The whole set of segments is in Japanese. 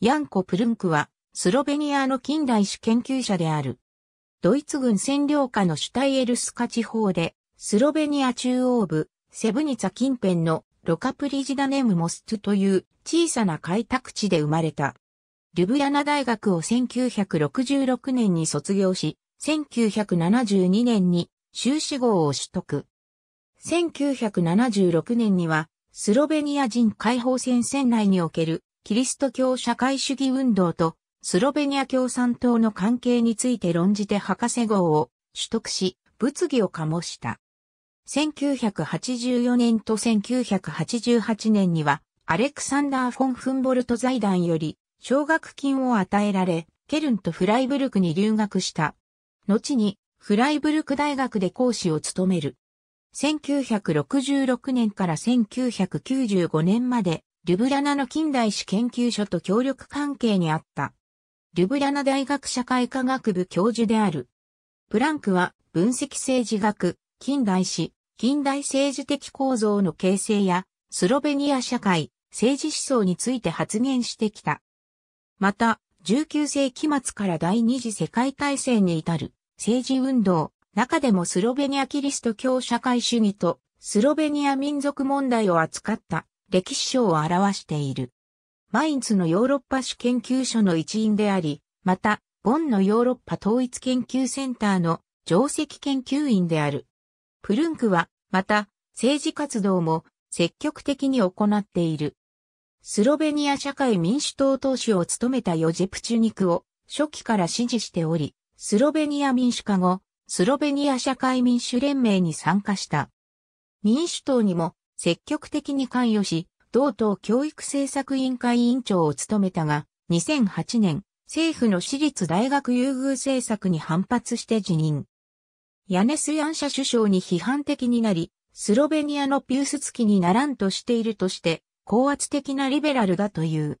ヤンコ・プルンクは、スロベニアの近代史研究者である。ドイツ軍占領下のシュタイエルスカ地方で、スロベニア中央部、セブニツァ近辺のロカプリジダネムモストという小さな開拓地で生まれた。リュブヤナ大学を1966年に卒業し、1972年に修士号を取得。1976年には、スロベニア人解放戦線内におけるキリスト教社会主義運動とスロベニア共産党の関係について論じて博士号を取得し、物議を醸した。1984年と1988年には、アレクサンダー・フォン・フンボルト財団より、奨学金を与えられ、ケルンとフライブルクに留学した。後に、フライブルク大学で講師を務める。1966年から1995年まで、リュブリャナの近代史研究所と協力関係にあった。リュブリャナ大学社会科学部教授である。プランクは分析政治学、近代史、近代政治的構造の形成や、スロベニア社会、政治思想について発言してきた。また、19世紀末から第二次世界大戦に至る政治運動、中でもスロベニアキリスト教社会主義とスロベニア民族問題を扱った歴史書を表している。マインツのヨーロッパ史研究所の一員であり、また、ボンのヨーロッパ統一研究センターの上席研究員である。プルンクは、また、政治活動も積極的に行っている。スロベニア社会民主党党首を務めたヨジプチュニクを初期から支持しており、スロベニア民主化後、スロベニア社会民主連盟に参加した。民主党にも積極的に関与し、同党教育政策委員会委員長を務めたが、2008年、政府の私立大学優遇政策に反発して辞任。ヤネスヤンシャ首相に批判的になり、スロベニアのピュース付きにならんとしているとして、高圧的なリベラルだという。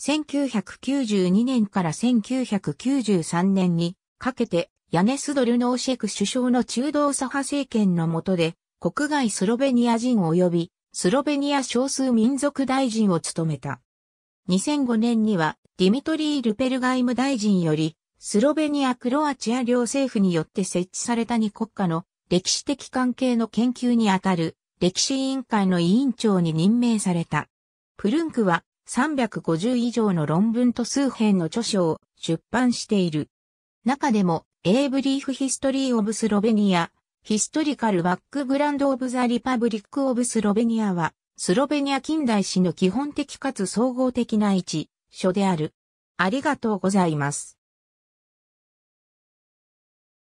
1992年から1993年にかけて、ヤネスドルノーシェク首相の中道左派政権の下で、国外スロベニア人及びスロベニア少数民族大臣を務めた。2005年にはディミトリー・ルペルガイム大臣よりスロベニア・クロアチア両政府によって設置された2国家の歴史的関係の研究にあたる歴史委員会の委員長に任命された。プルンクは350以上の論文と数編の著書を出版している。中でも、A Brief History of Slovenia ヒストリカルバックグラウンドオブザリパブリックオブスロベニアは、スロベニア近代史の基本的かつ総合的な一書である。ありがとうございます。